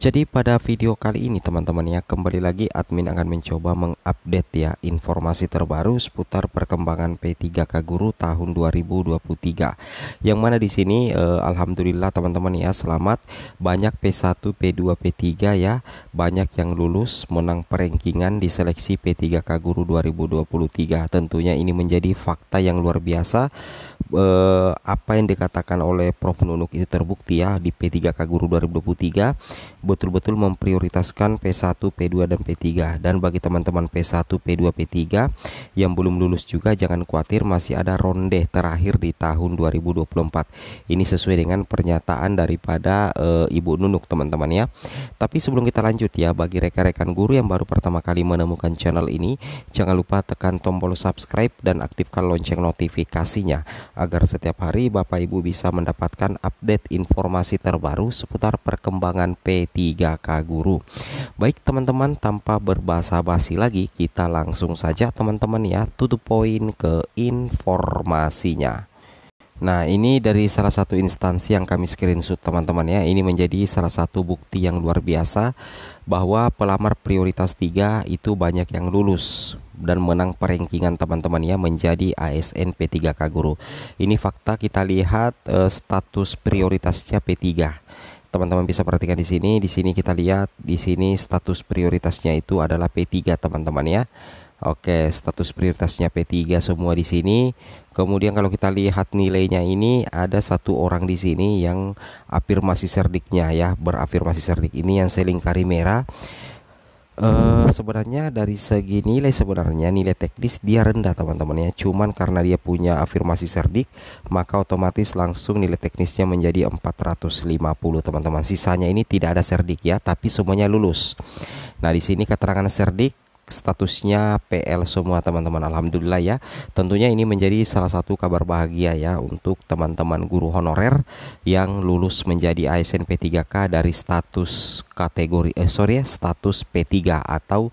jadi pada video kali ini teman-teman ya kembali lagi admin akan mencoba mengupdate ya informasi terbaru seputar perkembangan P3K Guru tahun 2023. Yang mana di sini eh, alhamdulillah teman-teman ya selamat banyak P1, P2, P3 ya banyak yang lulus menang perengkingan di seleksi P3K Guru 2023. Tentunya ini menjadi fakta yang luar biasa eh, apa yang dikatakan oleh Prof Nunuk itu terbukti ya di P3K Guru 2023 betul-betul memprioritaskan P1, P2 dan P3 dan bagi teman-teman P1, P2, P3 yang belum lulus juga jangan khawatir masih ada ronde terakhir di tahun 2024. Ini sesuai dengan pernyataan daripada eh, Ibu Nunuk teman-teman ya. Tapi sebelum kita lanjut ya bagi rekan-rekan guru yang baru pertama kali menemukan channel ini jangan lupa tekan tombol subscribe dan aktifkan lonceng notifikasinya agar setiap hari Bapak Ibu bisa mendapatkan update informasi terbaru seputar perkembangan P3K Guru. Baik teman-teman, tanpa berbahasa basi lagi, kita langsung saja teman-teman ya, tutup poin ke informasinya. Nah, ini dari salah satu instansi yang kami screenshot teman-teman ya. Ini menjadi salah satu bukti yang luar biasa bahwa pelamar prioritas 3 itu banyak yang lulus dan menang perengkingan teman-teman ya menjadi ASN P3K Guru. Ini fakta kita lihat eh, status prioritasnya P3 teman-teman bisa perhatikan di sini di sini kita lihat di sini status prioritasnya itu adalah P3 teman-teman ya Oke, status prioritasnya P3 semua di sini. Kemudian kalau kita lihat nilainya ini ada satu orang di sini yang afirmasi serdiknya ya, berafirmasi serdik ini yang selingkari merah. Uh, sebenarnya dari segi nilai sebenarnya nilai teknis dia rendah teman-teman ya cuman karena dia punya afirmasi serdik maka otomatis langsung nilai teknisnya menjadi 450 teman-teman sisanya ini tidak ada serdik ya tapi semuanya lulus nah di sini keterangan serdik statusnya PL semua teman-teman alhamdulillah ya tentunya ini menjadi salah satu kabar bahagia ya untuk teman-teman guru honorer yang lulus menjadi ASN P3K dari status kategori eh sorry ya status P3 atau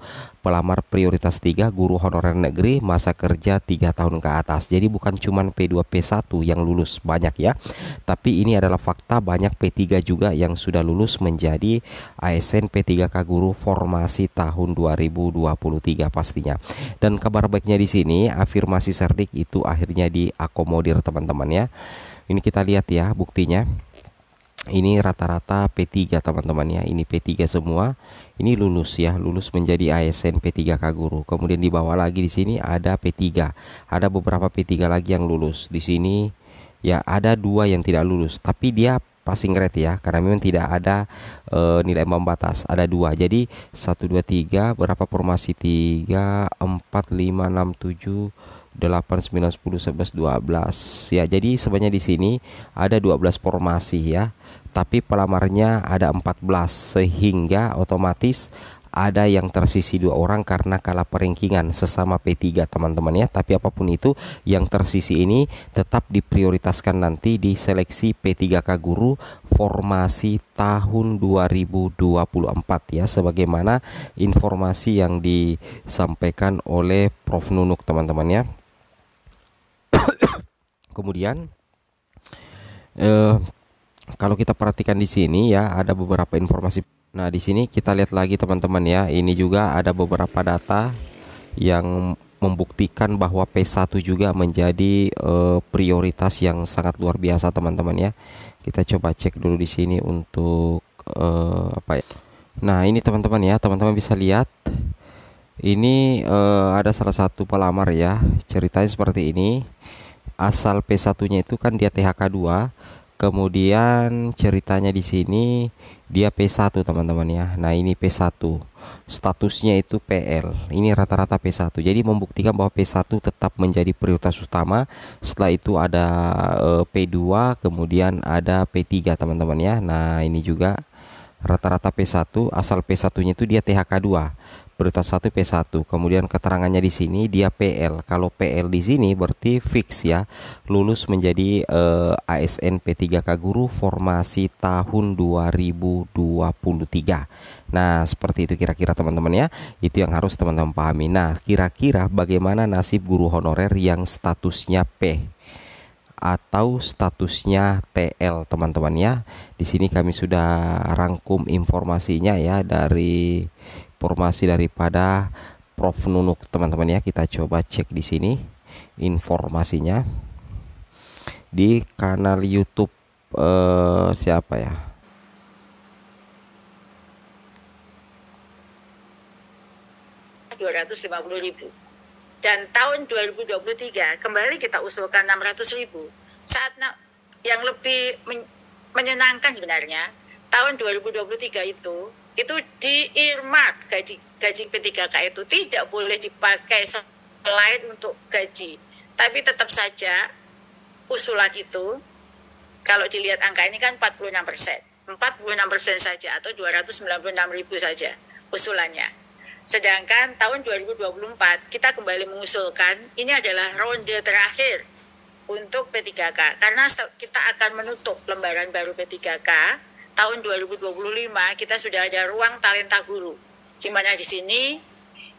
pelamar prioritas 3 guru honorer negeri masa kerja 3 tahun ke atas. Jadi bukan cuma P2 P1 yang lulus banyak ya. Tapi ini adalah fakta banyak P3 juga yang sudah lulus menjadi ASN P3K guru formasi tahun 2023 pastinya. Dan kabar baiknya di sini afirmasi Serdik itu akhirnya diakomodir teman-teman ya. Ini kita lihat ya buktinya ini rata-rata P3 teman-teman ya ini P3 semua ini lulus ya lulus menjadi ASN P3K guru kemudian di lagi di sini ada P3 ada beberapa P3 lagi yang lulus di sini ya ada dua yang tidak lulus tapi dia passing grade ya karena memang tidak ada e, nilai membatas ada dua jadi satu dua tiga, berapa formasi 3 4 5 6 7 8 9 10 11 12 ya jadi sebenarnya di sini ada 12 formasi ya tapi pelamarnya ada 14 sehingga otomatis ada yang tersisi dua orang karena kalah peringkingan sesama P3 teman-teman ya tapi apapun itu yang tersisi ini tetap diprioritaskan nanti di seleksi P3K guru formasi tahun 2024 ya sebagaimana informasi yang disampaikan oleh Prof Nunuk teman-teman ya kemudian eh, kalau kita perhatikan di sini ya ada beberapa informasi nah di sini kita lihat lagi teman-teman ya ini juga ada beberapa data yang membuktikan bahwa P1 juga menjadi eh, prioritas yang sangat luar biasa teman-teman ya. Kita coba cek dulu di sini untuk eh, apa ya. Nah, ini teman-teman ya, teman-teman bisa lihat ini uh, ada salah satu pelamar ya. Ceritanya seperti ini asal P1-nya itu kan dia THK2. Kemudian ceritanya di sini dia P1 teman-teman ya. Nah, ini P1. Statusnya itu PL. Ini rata-rata P1. Jadi membuktikan bahwa P1 tetap menjadi prioritas utama. Setelah itu ada e, eh, P2, kemudian ada P3 teman-teman ya. Nah, ini juga rata-rata P1 asal P1-nya itu dia THK2 prioritas 1 P1 kemudian keterangannya di sini dia PL kalau PL di sini berarti fix ya lulus menjadi eh, ASN P3K guru formasi tahun 2023 nah seperti itu kira-kira teman-teman ya itu yang harus teman-teman pahami nah kira-kira bagaimana nasib guru honorer yang statusnya P atau statusnya TL teman-teman ya. Di sini kami sudah rangkum informasinya ya dari informasi daripada Prof Nunuk teman-teman ya. Kita coba cek di sini informasinya di kanal YouTube eh, siapa ya? dua ratus lima puluh ribu dan tahun 2023 kembali kita usulkan 600 ribu. Saat yang lebih menyenangkan sebenarnya, tahun 2023 itu, itu diirmat gaji, gaji P3K itu tidak boleh dipakai selain untuk gaji. Tapi tetap saja usulan itu, kalau dilihat angka ini kan 46 persen. 46 persen saja atau 296 ribu saja usulannya Sedangkan tahun 2024 kita kembali mengusulkan ini adalah ronde terakhir untuk P3K karena kita akan menutup lembaran baru P3K tahun 2025 kita sudah ada ruang talenta guru di mana di sini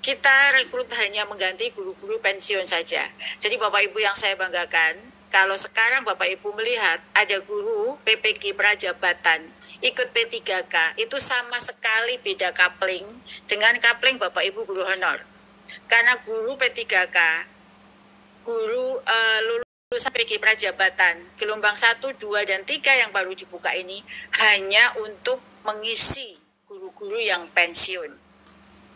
kita rekrut hanya mengganti guru-guru pensiun saja. Jadi Bapak Ibu yang saya banggakan, kalau sekarang Bapak Ibu melihat ada guru PPK Prajabatan ikut P3K itu sama sekali beda kapling dengan kapling Bapak Ibu guru honor. Karena guru P3K, guru uh, lulusan PG Prajabatan, gelombang 1, 2, dan 3 yang baru dibuka ini hanya untuk mengisi guru-guru yang pensiun.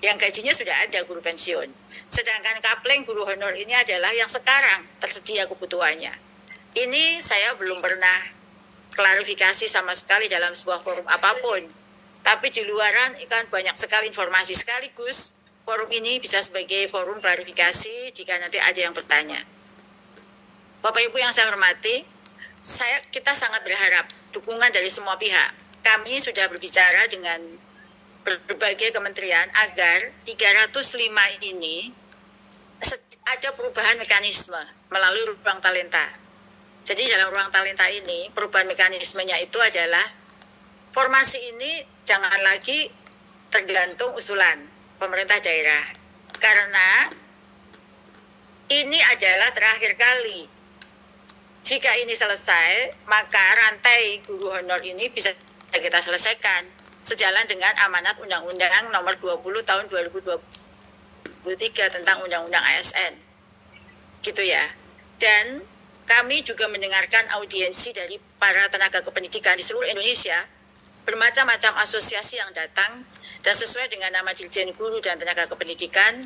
Yang gajinya sudah ada guru pensiun. Sedangkan kapling guru honor ini adalah yang sekarang tersedia kebutuhannya. Ini saya belum pernah klarifikasi sama sekali dalam sebuah forum apapun. Tapi di luaran kan banyak sekali informasi sekaligus forum ini bisa sebagai forum klarifikasi jika nanti ada yang bertanya. Bapak Ibu yang saya hormati, saya kita sangat berharap dukungan dari semua pihak. Kami sudah berbicara dengan berbagai kementerian agar 305 ini ada perubahan mekanisme melalui ruang talenta jadi dalam ruang talenta ini perubahan mekanismenya itu adalah formasi ini jangan lagi tergantung usulan pemerintah daerah. Karena ini adalah terakhir kali. Jika ini selesai, maka rantai guru honor ini bisa kita selesaikan sejalan dengan amanat Undang-Undang Nomor 20 Tahun 2023 tentang Undang-Undang ASN. Gitu ya. Dan kami juga mendengarkan audiensi dari para tenaga kependidikan di seluruh Indonesia, bermacam-macam asosiasi yang datang, dan sesuai dengan nama Dirjen Guru dan Tenaga Kependidikan,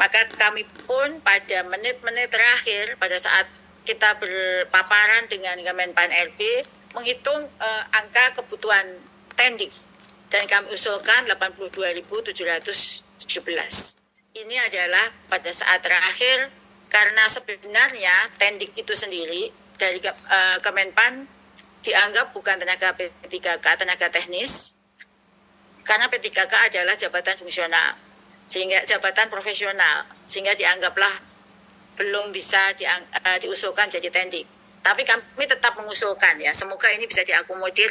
maka kami pun pada menit-menit terakhir pada saat kita berpaparan dengan Kemenpan RB menghitung eh, angka kebutuhan tending dan kami usulkan 82.717. Ini adalah pada saat terakhir karena sebenarnya tendik itu sendiri dari uh, Kemenpan dianggap bukan tenaga P3K, tenaga teknis, karena P3K adalah jabatan fungsional, sehingga jabatan profesional, sehingga dianggaplah belum bisa eh, diusulkan jadi tendik. Tapi kami tetap mengusulkan ya, semoga ini bisa diakomodir